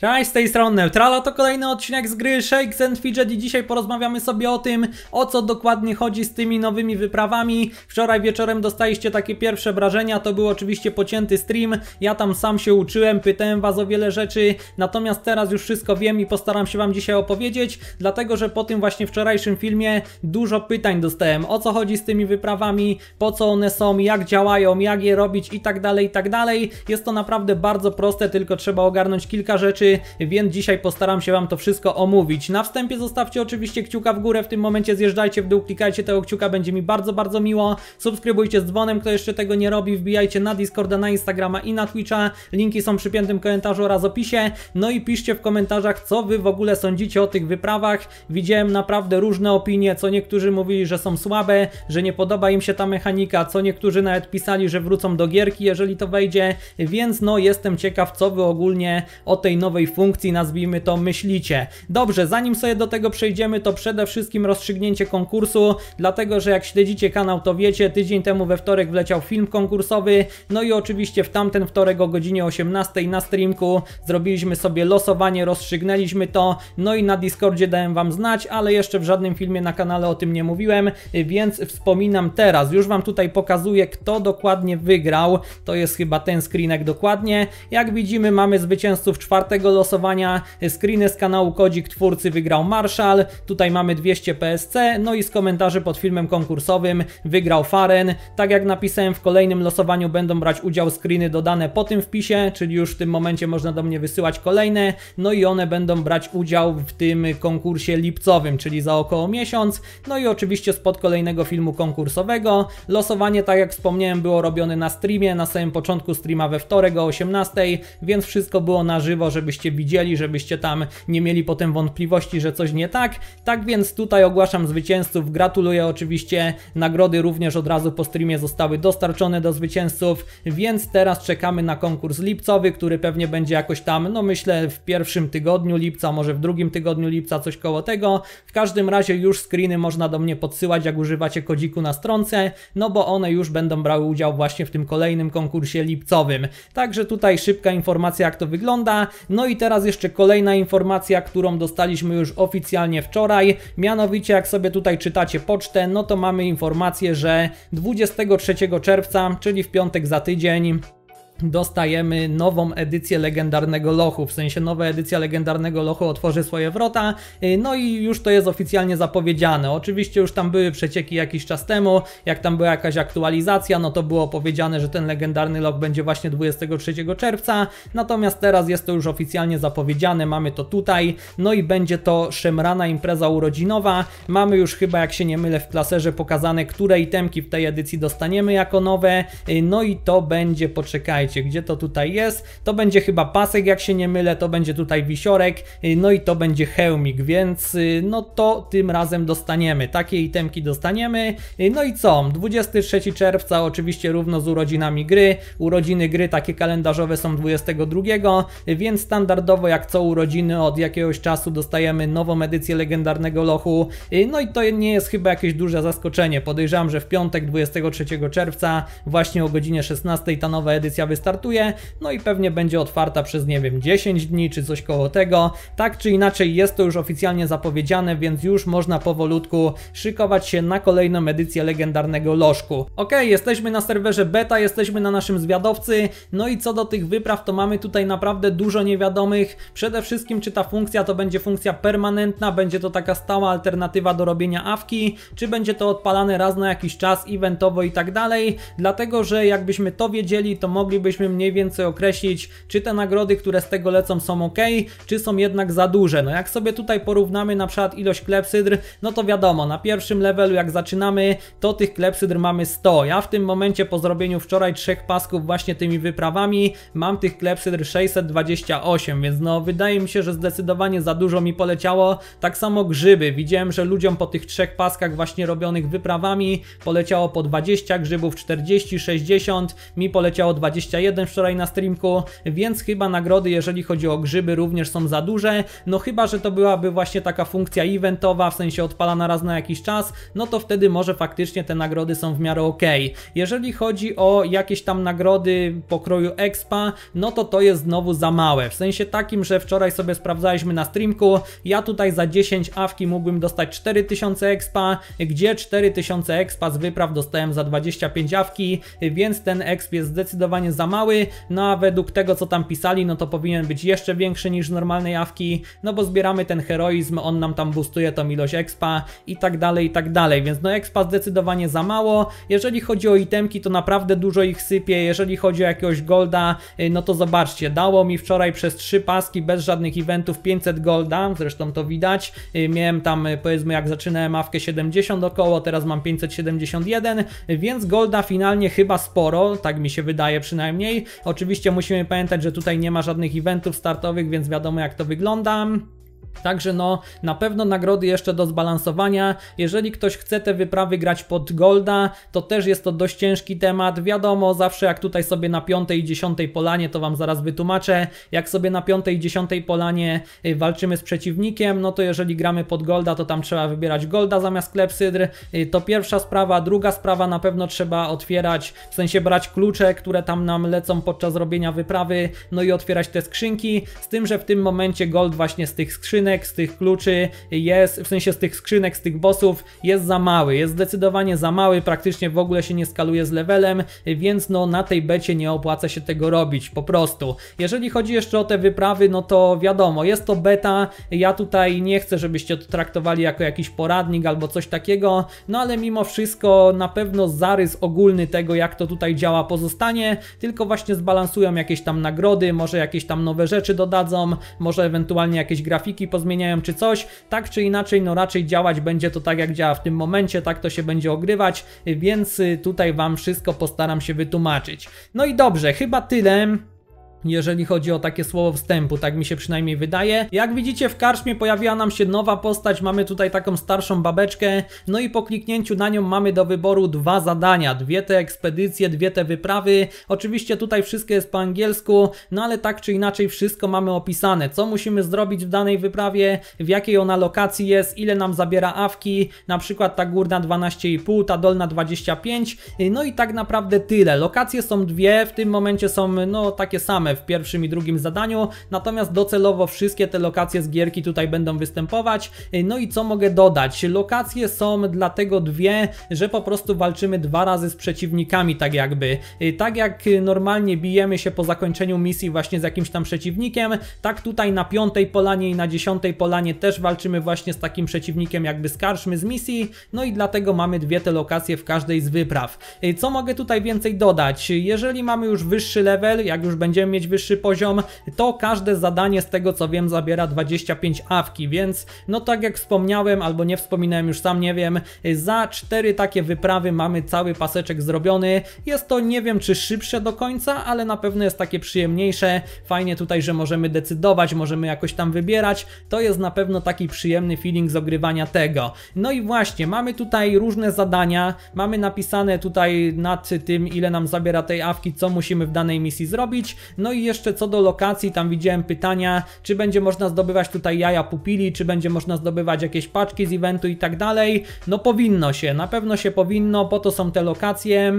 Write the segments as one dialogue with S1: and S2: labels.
S1: Cześć, z tej strony Neutrala, to kolejny odcinek z gry Shakes and Fidget i dzisiaj porozmawiamy sobie o tym, o co dokładnie chodzi z tymi nowymi wyprawami. Wczoraj wieczorem dostaliście takie pierwsze wrażenia, to był oczywiście pocięty stream, ja tam sam się uczyłem, pytałem was o wiele rzeczy, natomiast teraz już wszystko wiem i postaram się wam dzisiaj opowiedzieć, dlatego że po tym właśnie wczorajszym filmie dużo pytań dostałem, o co chodzi z tymi wyprawami, po co one są, jak działają, jak je robić i tak dalej, i tak dalej. Jest to naprawdę bardzo proste, tylko trzeba ogarnąć kilka rzeczy, więc dzisiaj postaram się Wam to wszystko omówić. Na wstępie zostawcie oczywiście kciuka w górę, w tym momencie zjeżdżajcie w dół, klikajcie tego kciuka, będzie mi bardzo, bardzo miło. Subskrybujcie z dzwonem, kto jeszcze tego nie robi, wbijajcie na Discorda, na Instagrama i na Twitcha. Linki są przy piętym komentarzu oraz opisie. No i piszcie w komentarzach, co Wy w ogóle sądzicie o tych wyprawach. Widziałem naprawdę różne opinie, co niektórzy mówili, że są słabe, że nie podoba im się ta mechanika, co niektórzy nawet pisali, że wrócą do gierki, jeżeli to wejdzie, więc no jestem ciekaw, co Wy ogólnie o tej nowej podstawowej funkcji, nazwijmy to myślicie. Dobrze, zanim sobie do tego przejdziemy, to przede wszystkim rozstrzygnięcie konkursu, dlatego że jak śledzicie kanał, to wiecie, tydzień temu we wtorek wleciał film konkursowy, no i oczywiście w tamten wtorek o godzinie 18 na streamku zrobiliśmy sobie losowanie, rozstrzygnęliśmy to, no i na Discordzie dałem Wam znać, ale jeszcze w żadnym filmie na kanale o tym nie mówiłem, więc wspominam teraz. Już Wam tutaj pokazuję, kto dokładnie wygrał. To jest chyba ten screenek dokładnie. Jak widzimy, mamy zwycięzców czwartego losowania screeny z kanału Kodzik twórcy wygrał Marshall, tutaj mamy 200 PSC, no i z komentarzy pod filmem konkursowym wygrał Faren. Tak jak napisałem w kolejnym losowaniu będą brać udział screeny dodane po tym wpisie, czyli już w tym momencie można do mnie wysyłać kolejne, no i one będą brać udział w tym konkursie lipcowym, czyli za około miesiąc, no i oczywiście spod kolejnego filmu konkursowego. Losowanie, tak jak wspomniałem, było robione na streamie, na samym początku streama we wtorek o 18, więc wszystko było na żywo, żebyście żebyście widzieli, żebyście tam nie mieli potem wątpliwości, że coś nie tak. Tak więc tutaj ogłaszam zwycięzców. Gratuluję oczywiście. Nagrody również od razu po streamie zostały dostarczone do zwycięzców, więc teraz czekamy na konkurs lipcowy, który pewnie będzie jakoś tam, no myślę w pierwszym tygodniu lipca, może w drugim tygodniu lipca, coś koło tego. W każdym razie już screeny można do mnie podsyłać, jak używacie kodziku na stronce, no bo one już będą brały udział właśnie w tym kolejnym konkursie lipcowym. Także tutaj szybka informacja, jak to wygląda. No i teraz jeszcze kolejna informacja, którą dostaliśmy już oficjalnie wczoraj, mianowicie jak sobie tutaj czytacie pocztę, no to mamy informację, że 23 czerwca, czyli w piątek za tydzień, dostajemy nową edycję legendarnego lochu, w sensie nowa edycja legendarnego lochu otworzy swoje wrota, y, no i już to jest oficjalnie zapowiedziane. Oczywiście już tam były przecieki jakiś czas temu, jak tam była jakaś aktualizacja, no to było powiedziane, że ten legendarny loch będzie właśnie 23 czerwca, natomiast teraz jest to już oficjalnie zapowiedziane, mamy to tutaj, no i będzie to szemrana impreza urodzinowa, mamy już chyba jak się nie mylę w klaserze pokazane, które itemki w tej edycji dostaniemy jako nowe, y, no i to będzie, poczekajcie, czekajcie, gdzie to tutaj jest? To będzie chyba pasek, jak się nie mylę, to będzie tutaj wisiorek, y, no i to będzie hełmik, więc y, no to tym razem dostaniemy. Takie itemki dostaniemy. Y, no i co? 23 czerwca oczywiście równo z urodzinami gry. Urodziny gry takie kalendarzowe są 22, więc standardowo jak co urodziny od jakiegoś czasu dostajemy nową edycję legendarnego lochu. No i to nie jest chyba jakieś duże zaskoczenie. Podejrzewam, że w piątek 23 czerwca właśnie o godzinie 16 ta nowa edycja wystąpi wystartuje, no i pewnie będzie otwarta przez nie wiem 10 dni czy coś koło tego. Tak czy inaczej jest to już oficjalnie zapowiedziane, więc już można powolutku szykować się na kolejną edycję legendarnego lożku. Ok, jesteśmy na serwerze beta, jesteśmy na naszym zwiadowcy, no i co do tych wypraw to mamy tutaj naprawdę dużo niewiadomych. Przede wszystkim czy ta funkcja to będzie funkcja permanentna, będzie to taka stała alternatywa do robienia awki, czy będzie to odpalane raz na jakiś czas, eventowo i tak dalej, dlatego że jakbyśmy to wiedzieli to moglibyśmy moglibyśmy mniej więcej określić, czy te nagrody, które z tego lecą są ok, czy są jednak za duże. No jak sobie tutaj porównamy na przykład ilość klepsydr, no to wiadomo, na pierwszym levelu jak zaczynamy, to tych klepsydr mamy 100. Ja w tym momencie po zrobieniu wczoraj trzech pasków właśnie tymi wyprawami mam tych klepsydr 628, więc no wydaje mi się, że zdecydowanie za dużo mi poleciało. Tak samo grzyby. Widziałem, że ludziom po tych trzech paskach właśnie robionych wyprawami poleciało po 20 grzybów, 40, 60, mi poleciało 20 21 wczoraj na streamku, więc chyba nagrody, jeżeli chodzi o grzyby, również są za duże. No chyba, że to byłaby właśnie taka funkcja eventowa, w sensie na raz na jakiś czas, no to wtedy może faktycznie te nagrody są w miarę ok. Jeżeli chodzi o jakieś tam nagrody pokroju expa, no to to jest znowu za małe. W sensie takim, że wczoraj sobie sprawdzaliśmy na streamku, ja tutaj za 10 awki mógłbym dostać 4000 expa, gdzie 4000 expa z wypraw dostałem za 25 awki, więc ten exp jest zdecydowanie za mały, no a według tego co tam pisali, no to powinien być jeszcze większy niż normalnej awki, no bo zbieramy ten heroizm, on nam tam boostuje tą ilość expa i tak dalej, i tak dalej, więc no expa zdecydowanie za mało, jeżeli chodzi o itemki, to naprawdę dużo ich sypie, jeżeli chodzi o jakiegoś golda, y, no to zobaczcie, dało mi wczoraj przez trzy paski bez żadnych eventów 500 golda, zresztą to widać, y, miałem tam y, powiedzmy jak zaczynałem awkę 70 około, teraz mam 571, więc golda finalnie chyba sporo, tak mi się wydaje przynajmniej przynajmniej. Oczywiście musimy pamiętać, że tutaj nie ma żadnych eventów startowych, więc wiadomo jak to wygląda. Także no, na pewno nagrody jeszcze do zbalansowania. Jeżeli ktoś chce te wyprawy grać pod Golda, to też jest to dość ciężki temat. Wiadomo, zawsze jak tutaj sobie na piątej i dziesiątej polanie, to Wam zaraz wytłumaczę, jak sobie na piątej i dziesiątej polanie y, walczymy z przeciwnikiem, no to jeżeli gramy pod Golda, to tam trzeba wybierać Golda zamiast klepsydr. Y, to pierwsza sprawa. Druga sprawa, na pewno trzeba otwierać, w sensie brać klucze, które tam nam lecą podczas robienia wyprawy, no i otwierać te skrzynki, z tym, że w tym momencie Gold właśnie z tych skrzynki skrzynek, z tych kluczy jest, w sensie z tych skrzynek, z tych bossów jest za mały, jest zdecydowanie za mały, praktycznie w ogóle się nie skaluje z levelem, więc no na tej becie nie opłaca się tego robić, po prostu. Jeżeli chodzi jeszcze o te wyprawy, no to wiadomo, jest to beta, ja tutaj nie chcę, żebyście to traktowali jako jakiś poradnik albo coś takiego, no ale mimo wszystko na pewno zarys ogólny tego, jak to tutaj działa pozostanie, tylko właśnie zbalansują jakieś tam nagrody, może jakieś tam nowe rzeczy dodadzą, może ewentualnie jakieś grafiki silniki pozmieniają czy coś. Tak czy inaczej, no raczej działać będzie to tak jak działa w tym momencie, tak to się będzie ogrywać, więc y, tutaj Wam wszystko postaram się wytłumaczyć. No i dobrze, chyba tyle jeżeli chodzi o takie słowo wstępu, tak mi się przynajmniej wydaje. Jak widzicie w karczmie pojawiła nam się nowa postać, mamy tutaj taką starszą babeczkę, no i po kliknięciu na nią mamy do wyboru dwa zadania, dwie te ekspedycje, dwie te wyprawy, oczywiście tutaj wszystko jest po angielsku, no ale tak czy inaczej wszystko mamy opisane, co musimy zrobić w danej wyprawie, w jakiej ona lokacji jest, ile nam zabiera awki, na przykład ta górna 12,5, ta dolna 25, no i tak naprawdę tyle. Lokacje są dwie, w tym momencie są no takie same, same w pierwszym i drugim zadaniu, natomiast docelowo wszystkie te lokacje z gierki tutaj będą występować. Y, no i co mogę dodać? Lokacje są dlatego dwie, że po prostu walczymy dwa razy z przeciwnikami tak jakby. Y, tak jak y, normalnie bijemy się po zakończeniu misji właśnie z jakimś tam przeciwnikiem, tak tutaj na piątej polanie i na dziesiątej polanie też walczymy właśnie z takim przeciwnikiem jakby skarżmy z misji, no i dlatego mamy dwie te lokacje w każdej z wypraw. Co mogę tutaj więcej dodać? Jeżeli mamy już wyższy level, jak już będziemy mieć wyższy poziom, to każde zadanie z tego co wiem zabiera 25 awki, więc no tak jak wspomniałem albo nie wspominałem już sam nie wiem, za cztery takie wyprawy mamy cały paseczek zrobiony. Jest to nie wiem czy szybsze do końca, ale na pewno jest takie przyjemniejsze. Fajnie tutaj, że możemy decydować, możemy jakoś tam wybierać. To jest na pewno taki przyjemny feeling z ogrywania tego. No i właśnie, mamy tutaj różne zadania, mamy napisane tutaj nad tym ile nam zabiera tej awki, co musimy w danej misji zrobić. No no i jeszcze co do lokacji, tam widziałem pytania, czy będzie można zdobywać tutaj jaja pupili, czy będzie można zdobywać jakieś paczki z eventu i tak dalej. No powinno się, na pewno się powinno, po to są te lokacje.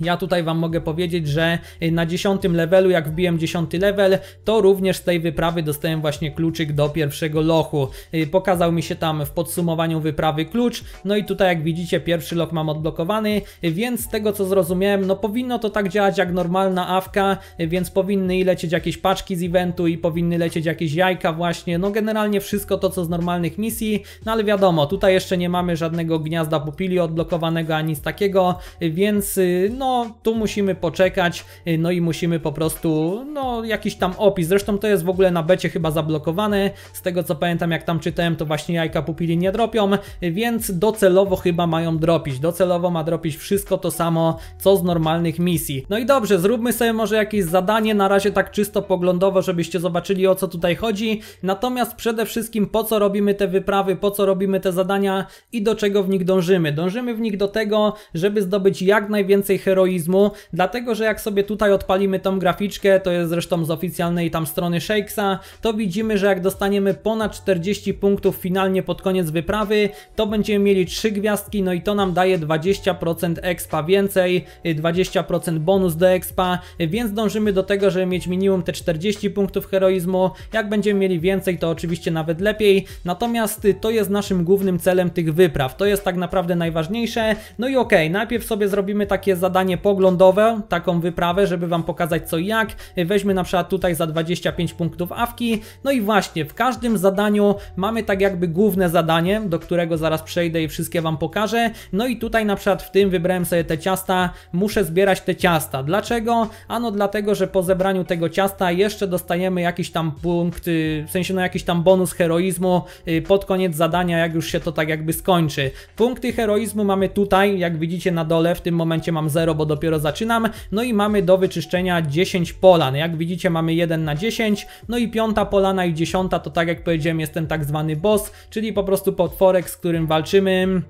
S1: Ja tutaj Wam mogę powiedzieć, że y, na 10 levelu, jak wbiłem 10 level, to również z tej wyprawy dostałem właśnie kluczyk do pierwszego lochu. Y, pokazał mi się tam w podsumowaniu wyprawy klucz, no i tutaj jak widzicie pierwszy loch mam odblokowany, y, więc z tego co zrozumiałem, no powinno to tak działać jak normalna awka, więc powinny lecieć jakieś paczki z eventu i powinny lecieć jakieś jajka właśnie, no generalnie wszystko to co z normalnych misji, no ale wiadomo, tutaj jeszcze nie mamy żadnego gniazda pupili odblokowanego ani z takiego, więc no tu musimy poczekać, y, no i musimy po prostu, no jakiś tam opis, zresztą to jest w ogóle na becie chyba zablokowane, z tego co pamiętam jak tam czytałem, to właśnie jajka pupili nie dropią, więc docelowo chyba mają dropić, docelowo ma dropić wszystko to samo, co z normalnych misji. No i dobrze, zróbmy sobie może jakieś zadanie, na razie tak czysto poglądowo, żebyście zobaczyli o co tutaj chodzi, natomiast przede wszystkim po co robimy te wyprawy, po co robimy te zadania i do czego w nich dążymy. Dążymy w nich do tego, żeby zdobyć jak najwięcej herosów, heroizmu, dlatego że jak sobie tutaj odpalimy tą graficzkę, to jest zresztą z oficjalnej tam strony Shakesa, to widzimy, że jak dostaniemy ponad 40 punktów finalnie pod koniec wyprawy, to będziemy mieli 3 gwiazdki, no i to nam daje 20% expa więcej, 20% bonus do expa, więc dążymy do tego, żeby mieć minimum te 40 punktów heroizmu, jak będziemy mieli więcej, to oczywiście nawet lepiej, natomiast y, to jest naszym głównym celem tych wypraw, to jest tak naprawdę najważniejsze, no i okej, okay, najpierw sobie zrobimy takie zadanie poglądowe, taką wyprawę, żeby Wam pokazać co i jak. Weźmy na przykład tutaj za 25 punktów awki. No i właśnie, w każdym zadaniu mamy tak jakby główne zadanie, do którego zaraz przejdę i wszystkie Wam pokażę. No i tutaj na przykład w tym wybrałem sobie te ciasta. Muszę zbierać te ciasta. Dlaczego? Ano dlatego, że po zebraniu tego ciasta jeszcze dostajemy jakiś tam punkt, y, w sensie no jakiś tam bonus heroizmu y, pod koniec zadania, jak już się to tak jakby skończy. Punkty heroizmu mamy tutaj, jak widzicie na dole, w tym momencie mam 0 bo dopiero zaczynam. No i mamy do wyczyszczenia 10 polan. Jak widzicie mamy 1 na 10, no i piąta polana i dziesiąta to tak jak powiedziałem jest ten tak zwany boss, czyli po prostu potworek, z którym walczymy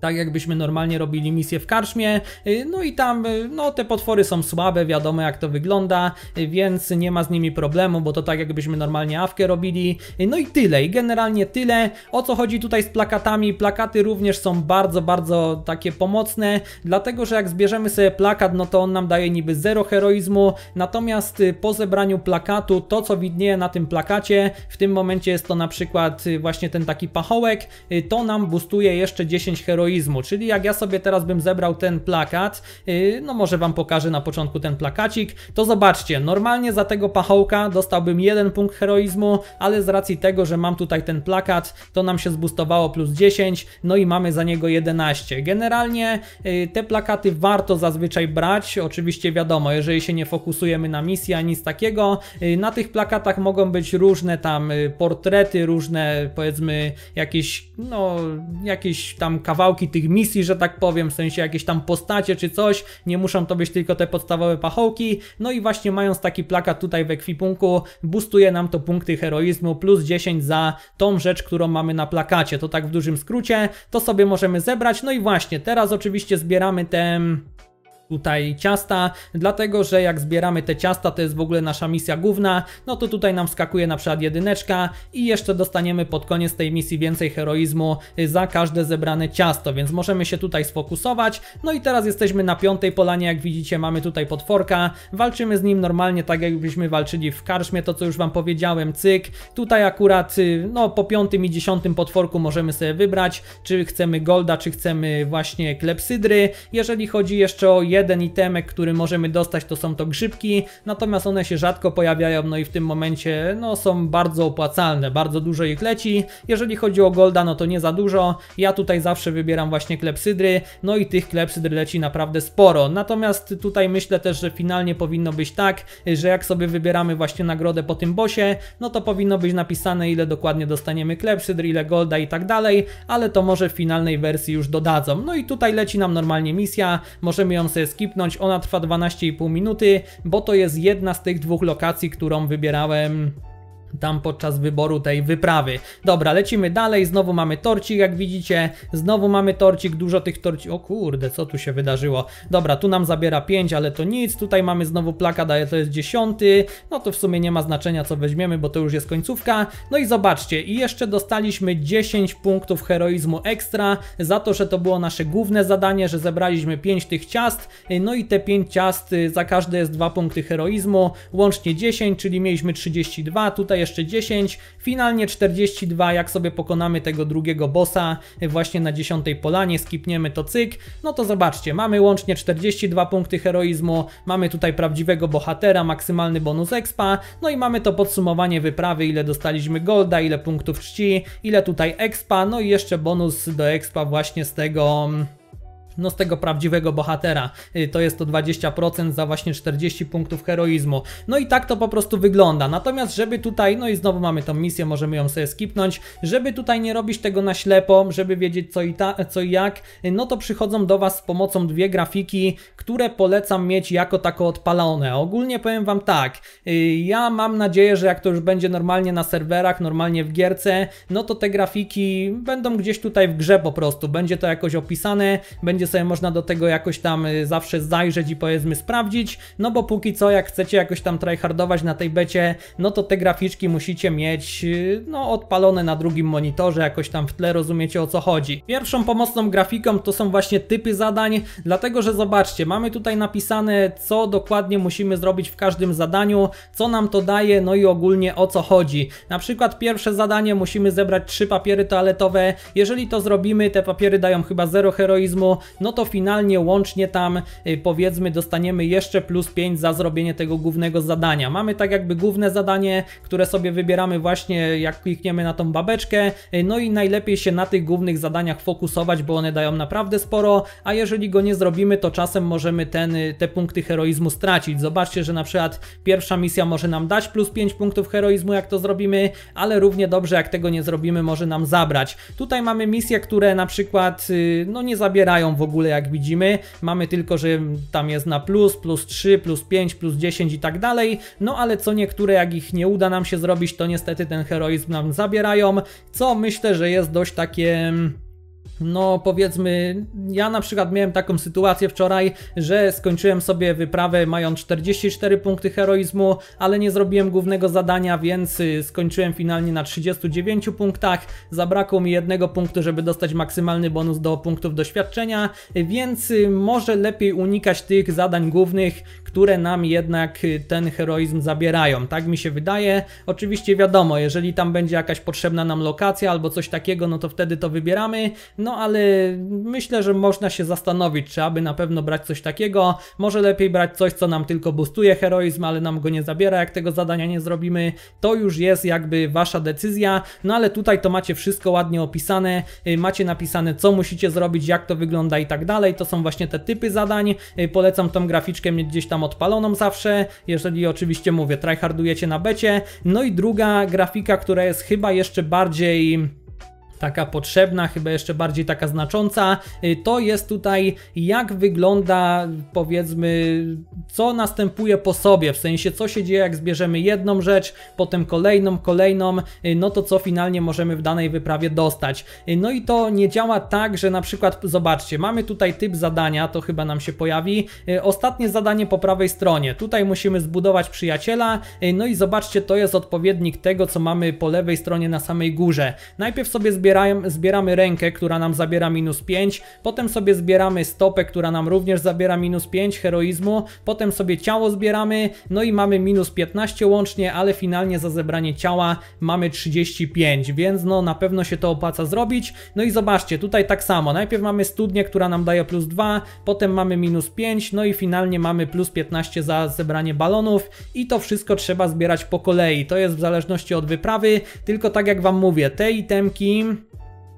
S1: tak jakbyśmy normalnie robili misję w karczmie, y, no i tam y, no te potwory są słabe, wiadomo jak to wygląda, y, więc nie ma z nimi problemu, bo to tak jakbyśmy normalnie awkę robili, no i tyle i generalnie tyle, o co chodzi tutaj z plakatami, plakaty również są bardzo, bardzo takie pomocne, dlatego, że jak zbierzemy sobie plakat, no to on nam daje niby zero heroizmu, natomiast po zebraniu plakatu, to co widnieje na tym plakacie, w tym momencie jest to na przykład właśnie ten taki pachołek, to nam boostuje jeszcze 10 heroizmu czyli jak ja sobie teraz bym zebrał ten plakat, y, no może Wam pokażę na początku ten plakacik, to zobaczcie, normalnie za tego pachołka dostałbym jeden punkt heroizmu, ale z racji tego, że mam tutaj ten plakat, to nam się zbustowało plus 10, no i mamy za niego 11. Generalnie y, te plakaty warto zazwyczaj brać, oczywiście wiadomo, jeżeli się nie fokusujemy na misję, nic takiego, y, na tych plakatach mogą być różne tam portrety, różne powiedzmy jakieś, no, jakieś tam kawałki kawałki tych misji, że tak powiem, w sensie jakieś tam postacie czy coś, nie muszą to być tylko te podstawowe pachołki, no i właśnie mając taki plakat tutaj w ekwipunku, boostuje nam to punkty heroizmu plus 10 za tą rzecz, którą mamy na plakacie, to tak w dużym skrócie, to sobie możemy zebrać, no i właśnie, teraz oczywiście zbieramy ten tutaj ciasta, dlatego że jak zbieramy te ciasta, to jest w ogóle nasza misja główna, no to tutaj nam skakuje na przykład jedyneczka i jeszcze dostaniemy pod koniec tej misji więcej heroizmu za każde zebrane ciasto, więc możemy się tutaj sfokusować. No i teraz jesteśmy na piątej polanie, jak widzicie mamy tutaj potworka, walczymy z nim normalnie tak jakbyśmy walczyli w karczmie, to co już Wam powiedziałem, cyk. Tutaj akurat y, no po piątym i dziesiątym potworku możemy sobie wybrać, czy chcemy golda, czy chcemy właśnie klepsydry. Jeżeli chodzi jeszcze o jeden itemek, który możemy dostać to są to grzybki, natomiast one się rzadko pojawiają, no i w tym momencie no, są bardzo opłacalne, bardzo dużo ich leci. Jeżeli chodzi o golda, no to nie za dużo. Ja tutaj zawsze wybieram właśnie klepsydry, no i tych klepsydr leci naprawdę sporo. Natomiast tutaj myślę też, że finalnie powinno być tak, że jak sobie wybieramy właśnie nagrodę po tym bosie, no to powinno być napisane ile dokładnie dostaniemy klepsydr, ile golda i tak dalej, ale to może w finalnej wersji już dodadzą. No i tutaj leci nam normalnie misja, możemy ją sobie skipnąć, ona trwa 12,5 minuty, bo to jest jedna z tych dwóch lokacji, którą wybierałem tam podczas wyboru tej wyprawy. Dobra, lecimy dalej, znowu mamy torcik, jak widzicie, znowu mamy torcik, dużo tych torci... O kurde, co tu się wydarzyło? Dobra, tu nam zabiera 5, ale to nic, tutaj mamy znowu plaka, daje to jest 10, no to w sumie nie ma znaczenia, co weźmiemy, bo to już jest końcówka. No i zobaczcie, i jeszcze dostaliśmy 10 punktów heroizmu ekstra za to, że to było nasze główne zadanie, że zebraliśmy 5 tych ciast, no i te 5 ciast, y, za każde jest 2 punkty heroizmu, łącznie 10, czyli mieliśmy 32, tutaj jeszcze 10, finalnie 42, jak sobie pokonamy tego drugiego bossa e, właśnie na 10 polanie, skipniemy to cyk, no to zobaczcie, mamy łącznie 42 punkty heroizmu, mamy tutaj prawdziwego bohatera, maksymalny bonus expa, no i mamy to podsumowanie wyprawy, ile dostaliśmy golda, ile punktów czci, ile tutaj expa, no i jeszcze bonus do expa właśnie z tego... Mm, no z tego prawdziwego bohatera. Y, to jest to 20% za właśnie 40 punktów heroizmu. No i tak to po prostu wygląda. Natomiast żeby tutaj, no i znowu mamy tą misję, możemy ją sobie skipnąć, żeby tutaj nie robić tego na ślepo, żeby wiedzieć co i, ta, co i jak, y, no to przychodzą do Was z pomocą dwie grafiki, które polecam mieć jako tako odpalone. Ogólnie powiem Wam tak, y, ja mam nadzieję, że jak to już będzie normalnie na serwerach, normalnie w gierce, no to te grafiki będą gdzieś tutaj w grze po prostu. Będzie to jakoś opisane, będzie będzie sobie można do tego jakoś tam y, zawsze zajrzeć i powiedzmy sprawdzić, no bo póki co jak chcecie jakoś tam tryhardować na tej becie, no to te graficzki musicie mieć y, no odpalone na drugim monitorze, jakoś tam w tle rozumiecie o co chodzi. Pierwszą pomocną grafiką to są właśnie typy zadań, dlatego że zobaczcie, mamy tutaj napisane co dokładnie musimy zrobić w każdym zadaniu, co nam to daje, no i ogólnie o co chodzi. Na przykład pierwsze zadanie musimy zebrać trzy papiery toaletowe, jeżeli to zrobimy, te papiery dają chyba zero heroizmu, no to finalnie łącznie tam y, powiedzmy dostaniemy jeszcze plus 5 za zrobienie tego głównego zadania. Mamy tak jakby główne zadanie, które sobie wybieramy właśnie jak klikniemy na tą babeczkę, y, no i najlepiej się na tych głównych zadaniach fokusować, bo one dają naprawdę sporo, a jeżeli go nie zrobimy, to czasem możemy ten, y, te punkty heroizmu stracić. Zobaczcie, że na przykład pierwsza misja może nam dać plus 5 punktów heroizmu, jak to zrobimy, ale równie dobrze jak tego nie zrobimy, może nam zabrać. Tutaj mamy misje, które na przykład no nie zabierają w ogóle jak widzimy. Mamy tylko, że tam jest na plus, plus 3, plus 5, plus 10 i tak dalej. No ale co niektóre, jak ich nie uda nam się zrobić, to niestety ten heroizm nam zabierają, co myślę, że jest dość takie mm, no powiedzmy, ja na przykład miałem taką sytuację wczoraj, że skończyłem sobie wyprawę mając 44 punkty heroizmu, ale nie zrobiłem głównego zadania, więc y, skończyłem finalnie na 39 punktach. Zabrakło mi jednego punktu, żeby dostać maksymalny bonus do punktów doświadczenia, więc y, może lepiej unikać tych zadań głównych, które nam jednak y, ten heroizm zabierają. Tak mi się wydaje. Oczywiście wiadomo, jeżeli tam będzie jakaś potrzebna nam lokacja albo coś takiego, no to wtedy to wybieramy, no ale myślę, że można się zastanowić, czy aby na pewno brać coś takiego. Może lepiej brać coś, co nam tylko boostuje heroizm, ale nam go nie zabiera, jak tego zadania nie zrobimy. To już jest jakby wasza decyzja, no ale tutaj to macie wszystko ładnie opisane, y, macie napisane, co musicie zrobić, jak to wygląda i tak dalej. To są właśnie te typy zadań. Y, polecam tą graficzkę mieć gdzieś tam odpaloną zawsze, jeżeli oczywiście mówię, tryhardujecie na becie. No i druga grafika, która jest chyba jeszcze bardziej taka potrzebna, chyba jeszcze bardziej taka znacząca, y, to jest tutaj jak wygląda powiedzmy co następuje po sobie, w sensie co się dzieje jak zbierzemy jedną rzecz, potem kolejną, kolejną, y, no to co finalnie możemy w danej wyprawie dostać. Y, no i to nie działa tak, że na przykład zobaczcie, mamy tutaj typ zadania, to chyba nam się pojawi, ostatnie zadanie po prawej stronie, tutaj musimy zbudować przyjaciela, no i zobaczcie to jest odpowiednik tego co mamy po lewej stronie na samej górze. Najpierw sobie zbieramy zbieramy, zbieramy rękę, która nam zabiera minus 5, potem sobie zbieramy stopę, która nam również zabiera minus 5 heroizmu, potem sobie ciało zbieramy, no i mamy minus 15 łącznie, ale finalnie za zebranie ciała mamy 35, więc no na pewno się to opłaca zrobić. No i zobaczcie, tutaj tak samo, najpierw mamy studnię, która nam daje plus 2, potem mamy minus 5, no i finalnie mamy plus 15 za zebranie balonów i to wszystko trzeba zbierać po kolei, to jest w zależności od wyprawy, tylko tak jak Wam mówię, te itemki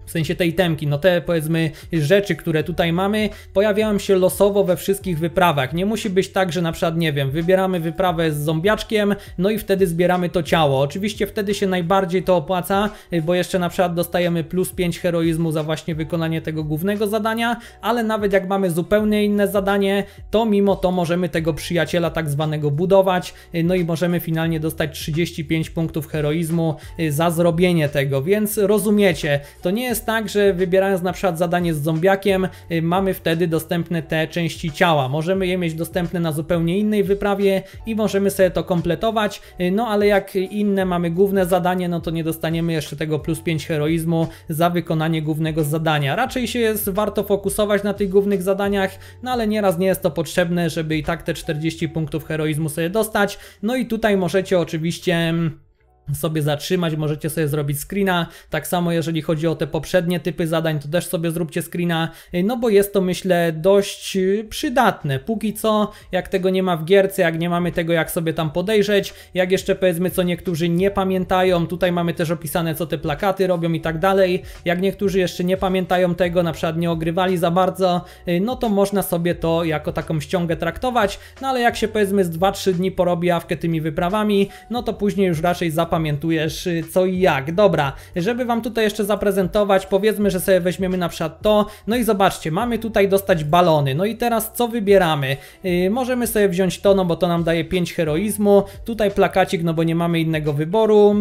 S1: w sensie tej temki, no te powiedzmy rzeczy, które tutaj mamy, pojawiają się losowo we wszystkich wyprawach. Nie musi być tak, że na przykład, nie wiem, wybieramy wyprawę z zombiaczkiem, no i wtedy zbieramy to ciało. Oczywiście wtedy się najbardziej to opłaca, y, bo jeszcze na przykład dostajemy plus 5 heroizmu za właśnie wykonanie tego głównego zadania, ale nawet jak mamy zupełnie inne zadanie, to mimo to możemy tego przyjaciela tak zwanego budować, y, no i możemy finalnie dostać 35 punktów heroizmu y, za zrobienie tego, więc rozumiecie, to nie jest jest tak, że wybierając na przykład zadanie z zombiakiem, y, mamy wtedy dostępne te części ciała. Możemy je mieć dostępne na zupełnie innej wyprawie i możemy sobie to kompletować, y, no ale jak inne mamy główne zadanie, no to nie dostaniemy jeszcze tego plus 5 heroizmu za wykonanie głównego zadania. Raczej się jest warto fokusować na tych głównych zadaniach, no ale nieraz nie jest to potrzebne, żeby i tak te 40 punktów heroizmu sobie dostać. No i tutaj możecie oczywiście mm, sobie zatrzymać, możecie sobie zrobić screena. Tak samo jeżeli chodzi o te poprzednie typy zadań, to też sobie zróbcie screena, y, no bo jest to myślę dość y, przydatne. Póki co, jak tego nie ma w gierce, jak nie mamy tego jak sobie tam podejrzeć, jak jeszcze powiedzmy co niektórzy nie pamiętają, tutaj mamy też opisane co te plakaty robią i tak dalej. Jak niektórzy jeszcze nie pamiętają tego, na przykład nie ogrywali za bardzo, y, no to można sobie to jako taką ściągę traktować, no ale jak się powiedzmy z 2-3 dni porobi awkę tymi wyprawami, no to później już raczej zapamiętamy zapamiętujesz y, co i jak. Dobra, żeby Wam tutaj jeszcze zaprezentować, powiedzmy, że sobie weźmiemy na przykład to, no i zobaczcie, mamy tutaj dostać balony, no i teraz co wybieramy? Yy, możemy sobie wziąć to, no bo to nam daje 5 heroizmu, tutaj plakacik, no bo nie mamy innego wyboru,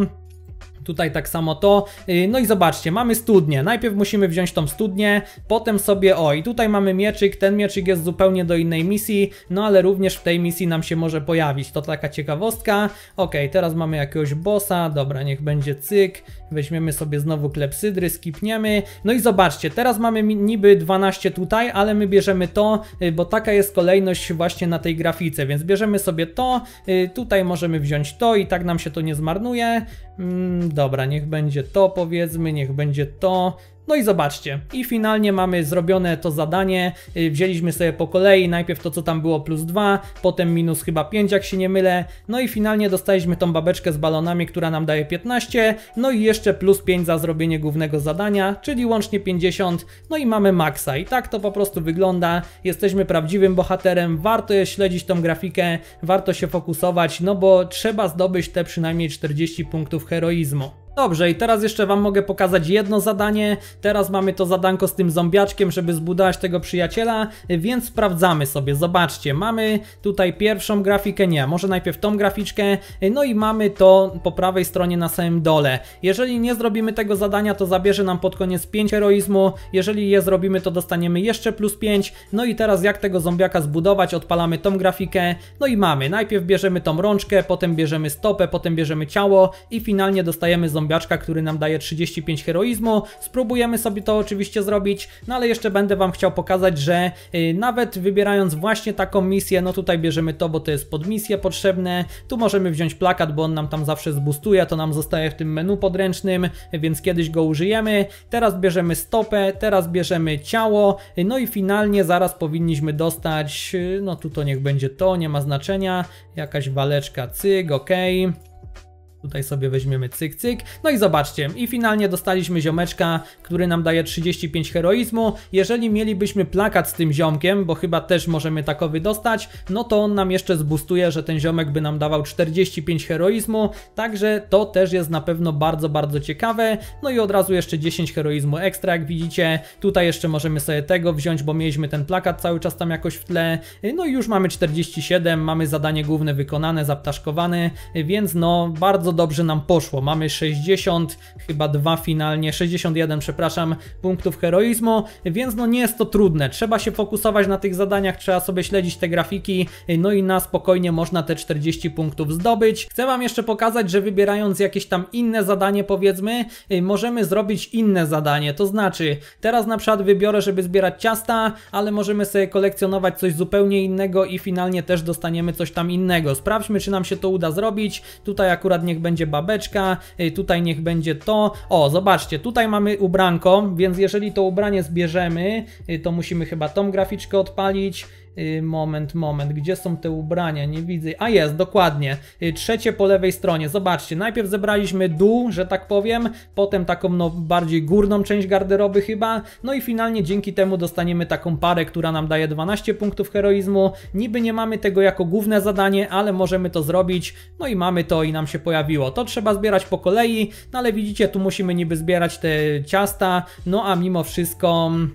S1: Tutaj tak samo to. Y, no i zobaczcie, mamy studnię. Najpierw musimy wziąć tą studnię, potem sobie, o i tutaj mamy mieczyk. Ten mieczyk jest zupełnie do innej misji, no ale również w tej misji nam się może pojawić. To taka ciekawostka. Ok, teraz mamy jakiegoś bossa. Dobra, niech będzie cyk. Weźmiemy sobie znowu klepsydry, skipniemy. No i zobaczcie, teraz mamy niby 12 tutaj, ale my bierzemy to, y, bo taka jest kolejność właśnie na tej grafice, więc bierzemy sobie to, y, tutaj możemy wziąć to i tak nam się to nie zmarnuje. Mm, dobra, niech będzie to powiedzmy, niech będzie to. No i zobaczcie. I finalnie mamy zrobione to zadanie. Y, wzięliśmy sobie po kolei najpierw to, co tam było plus 2, potem minus chyba 5, jak się nie mylę. No i finalnie dostaliśmy tą babeczkę z balonami, która nam daje 15. No i jeszcze plus 5 za zrobienie głównego zadania, czyli łącznie 50. No i mamy maksa. I tak to po prostu wygląda. Jesteśmy prawdziwym bohaterem. Warto jest śledzić tą grafikę, warto się fokusować, no bo trzeba zdobyć te przynajmniej 40 punktów heroizmu. Dobrze, i teraz jeszcze Wam mogę pokazać jedno zadanie. Teraz mamy to zadanko z tym zombiaczkiem, żeby zbudować tego przyjaciela, więc sprawdzamy sobie. Zobaczcie, mamy tutaj pierwszą grafikę, nie, może najpierw tą graficzkę, no i mamy to po prawej stronie na samym dole. Jeżeli nie zrobimy tego zadania, to zabierze nam pod koniec 5 heroizmu. Jeżeli je zrobimy, to dostaniemy jeszcze plus 5. No i teraz jak tego zombiaka zbudować, odpalamy tą grafikę, no i mamy. Najpierw bierzemy tą rączkę, potem bierzemy stopę, potem bierzemy ciało i finalnie dostajemy zombiaka zombiaczka, który nam daje 35 heroizmu. Spróbujemy sobie to oczywiście zrobić, no ale jeszcze będę Wam chciał pokazać, że y, nawet wybierając właśnie taką misję, no tutaj bierzemy to, bo to jest misję potrzebne. Tu możemy wziąć plakat, bo on nam tam zawsze zbustuje, to nam zostaje w tym menu podręcznym, więc kiedyś go użyjemy. Teraz bierzemy stopę, teraz bierzemy ciało, no i finalnie zaraz powinniśmy dostać, y, no tu to niech będzie to, nie ma znaczenia, jakaś waleczka, cyg, okej. Okay. Tutaj sobie weźmiemy cyk, cyk. No i zobaczcie. I finalnie dostaliśmy ziomeczka, który nam daje 35 heroizmu. Jeżeli mielibyśmy plakat z tym ziomkiem, bo chyba też możemy takowy dostać, no to on nam jeszcze zbustuje, że ten ziomek by nam dawał 45 heroizmu. Także to też jest na pewno bardzo, bardzo ciekawe. No i od razu jeszcze 10 heroizmu ekstra, jak widzicie. Tutaj jeszcze możemy sobie tego wziąć, bo mieliśmy ten plakat cały czas tam jakoś w tle. No i już mamy 47, mamy zadanie główne wykonane, zaptaszkowane, więc no bardzo dobrze nam poszło. Mamy 60, chyba dwa finalnie, 61, przepraszam, punktów heroizmu, więc no nie jest to trudne. Trzeba się fokusować na tych zadaniach, trzeba sobie śledzić te grafiki, no i na spokojnie można te 40 punktów zdobyć. Chcę Wam jeszcze pokazać, że wybierając jakieś tam inne zadanie powiedzmy, y, możemy zrobić inne zadanie, to znaczy teraz na przykład wybiorę, żeby zbierać ciasta, ale możemy sobie kolekcjonować coś zupełnie innego i finalnie też dostaniemy coś tam innego. Sprawdźmy, czy nam się to uda zrobić. Tutaj akurat nie niech będzie babeczka, y, tutaj niech będzie to. O, zobaczcie, tutaj mamy ubranko, więc jeżeli to ubranie zbierzemy, y, to musimy chyba tą graficzkę odpalić, Y, moment, moment, gdzie są te ubrania? Nie widzę. A jest, dokładnie. Y, trzecie po lewej stronie. Zobaczcie, najpierw zebraliśmy dół, że tak powiem, potem taką no, bardziej górną część garderoby chyba, no i finalnie dzięki temu dostaniemy taką parę, która nam daje 12 punktów heroizmu. Niby nie mamy tego jako główne zadanie, ale możemy to zrobić, no i mamy to i nam się pojawiło. To trzeba zbierać po kolei, no ale widzicie, tu musimy niby zbierać te ciasta, no a mimo wszystko... Mm,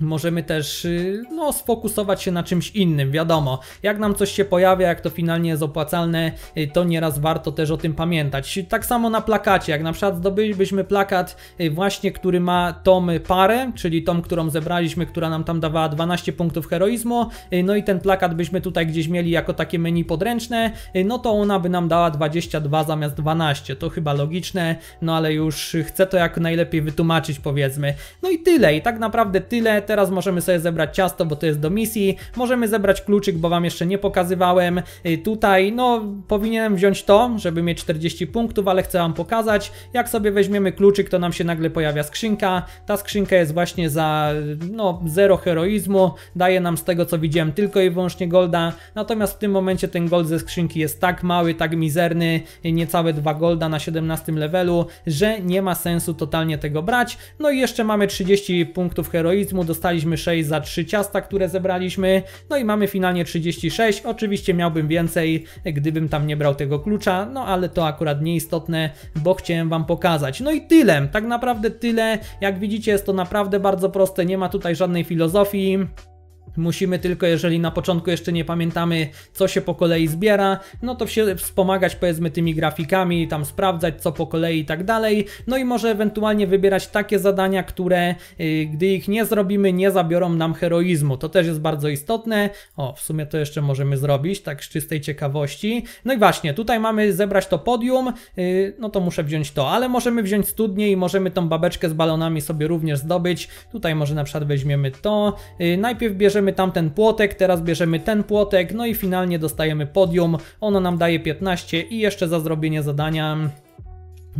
S1: możemy też y, no, sfokusować się na czymś innym, wiadomo. Jak nam coś się pojawia, jak to finalnie jest opłacalne, y, to nieraz warto też o tym pamiętać. Tak samo na plakacie, jak na przykład zdobylibyśmy plakat y, właśnie, który ma tą parę, czyli tą, którą zebraliśmy, która nam tam dawała 12 punktów heroizmu, no i ten plakat byśmy tutaj gdzieś mieli jako takie menu podręczne, no to ona by nam dała 22 zamiast 12, to chyba logiczne, no ale już chcę to jak najlepiej wytłumaczyć powiedzmy. No i tyle, i tak naprawdę tyle, teraz możemy sobie zebrać ciasto, bo to jest do misji, możemy zebrać kluczyk, bo Wam jeszcze nie pokazywałem, y, tutaj no powinienem wziąć to, żeby mieć 40 punktów, ale chcę Wam pokazać, jak sobie weźmiemy kluczyk, to nam się nagle pojawia skrzynka, ta skrzynka jest właśnie za no zero heroizmu, daje nam z tego co widziałem tylko i wyłącznie golda, natomiast w tym momencie ten gold ze skrzynki jest tak mały, tak mizerny, y, niecałe 2 golda na 17 levelu, że nie ma sensu totalnie tego brać, no i jeszcze mamy 30 punktów heroizmu do dostaliśmy 6 za 3 ciasta, które zebraliśmy, no i mamy finalnie 36. Oczywiście miałbym więcej, gdybym tam nie brał tego klucza, no ale to akurat nieistotne, bo chciałem Wam pokazać. No i tyle, tak naprawdę tyle. Jak widzicie jest to naprawdę bardzo proste, nie ma tutaj żadnej filozofii. Musimy tylko, jeżeli na początku jeszcze nie pamiętamy, co się po kolei zbiera, no to się wspomagać powiedzmy tymi grafikami, tam sprawdzać co po kolei i tak dalej. No i może ewentualnie wybierać takie zadania, które y, gdy ich nie zrobimy, nie zabiorą nam heroizmu. To też jest bardzo istotne. O, w sumie to jeszcze możemy zrobić, tak z czystej ciekawości. No i właśnie, tutaj mamy zebrać to podium, y, no to muszę wziąć to, ale możemy wziąć studnię i możemy tą babeczkę z balonami sobie również zdobyć. Tutaj może na przykład weźmiemy to. Y, najpierw bierzemy bierzemy tamten płotek, teraz bierzemy ten płotek, no i finalnie dostajemy podium. Ono nam daje 15 i jeszcze za zrobienie zadania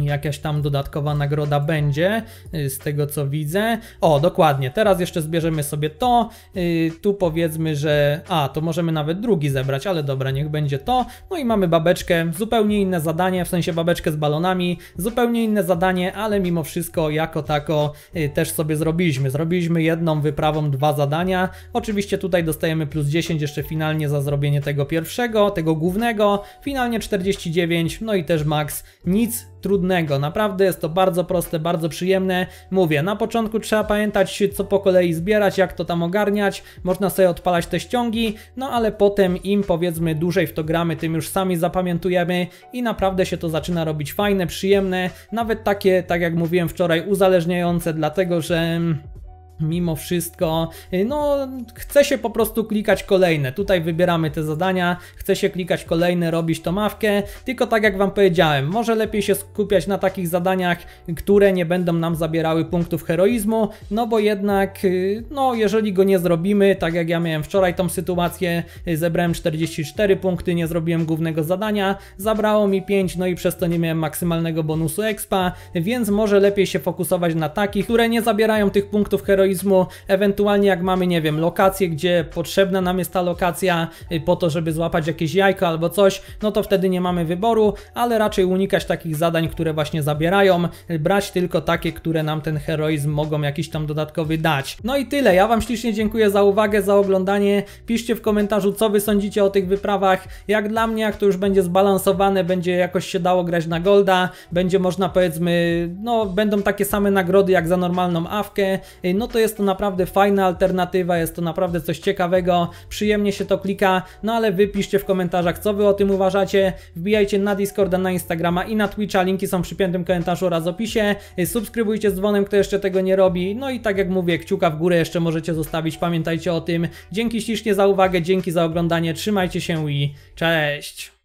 S1: jakaś tam dodatkowa nagroda będzie, y, z tego co widzę. O, dokładnie, teraz jeszcze zbierzemy sobie to, y, tu powiedzmy, że... A, to możemy nawet drugi zebrać, ale dobra, niech będzie to. No i mamy babeczkę, zupełnie inne zadanie, w sensie babeczkę z balonami, zupełnie inne zadanie, ale mimo wszystko jako tako y, też sobie zrobiliśmy. Zrobiliśmy jedną wyprawą dwa zadania. Oczywiście tutaj dostajemy plus 10 jeszcze finalnie za zrobienie tego pierwszego, tego głównego, finalnie 49, no i też max nic trudnego. Naprawdę jest to bardzo proste, bardzo przyjemne. Mówię, na początku trzeba pamiętać, co po kolei zbierać, jak to tam ogarniać. Można sobie odpalać te ściągi, no ale potem im powiedzmy dłużej w to gramy, tym już sami zapamiętujemy i naprawdę się to zaczyna robić fajne, przyjemne, nawet takie, tak jak mówiłem wczoraj, uzależniające, dlatego że mm, mimo wszystko, y, no, chce się po prostu klikać kolejne. Tutaj wybieramy te zadania, chce się klikać kolejne, robić to mawkę, tylko tak jak Wam powiedziałem, może lepiej się skupiać na takich zadaniach, które nie będą nam zabierały punktów heroizmu, no bo jednak, y, no, jeżeli go nie zrobimy, tak jak ja miałem wczoraj tą sytuację, y, zebrałem 44 punkty, nie zrobiłem głównego zadania, zabrało mi 5, no i przez to nie miałem maksymalnego bonusu expa, więc może lepiej się fokusować na takich, które nie zabierają tych punktów heroizmu, heroizmu, ewentualnie jak mamy, nie wiem, lokację, gdzie potrzebna nam jest ta lokacja y, po to, żeby złapać jakieś jajko albo coś, no to wtedy nie mamy wyboru, ale raczej unikać takich zadań, które właśnie zabierają, y, brać tylko takie, które nam ten heroizm mogą jakiś tam dodatkowy dać. No i tyle, ja Wam ślicznie dziękuję za uwagę, za oglądanie, piszcie w komentarzu, co Wy sądzicie o tych wyprawach, jak dla mnie, jak to już będzie zbalansowane, będzie jakoś się dało grać na golda, będzie można powiedzmy, no będą takie same nagrody jak za normalną awkę, y, no to to jest to naprawdę fajna alternatywa, jest to naprawdę coś ciekawego, przyjemnie się to klika, no ale wypiszcie w komentarzach, co Wy o tym uważacie, wbijajcie na Discorda, na Instagrama i na Twitcha, linki są przy piętym komentarzu oraz opisie, y, subskrybujcie z dzwonem, kto jeszcze tego nie robi, no i tak jak mówię, kciuka w górę jeszcze możecie zostawić, pamiętajcie o tym, dzięki ślicznie za uwagę, dzięki za oglądanie, trzymajcie się i cześć!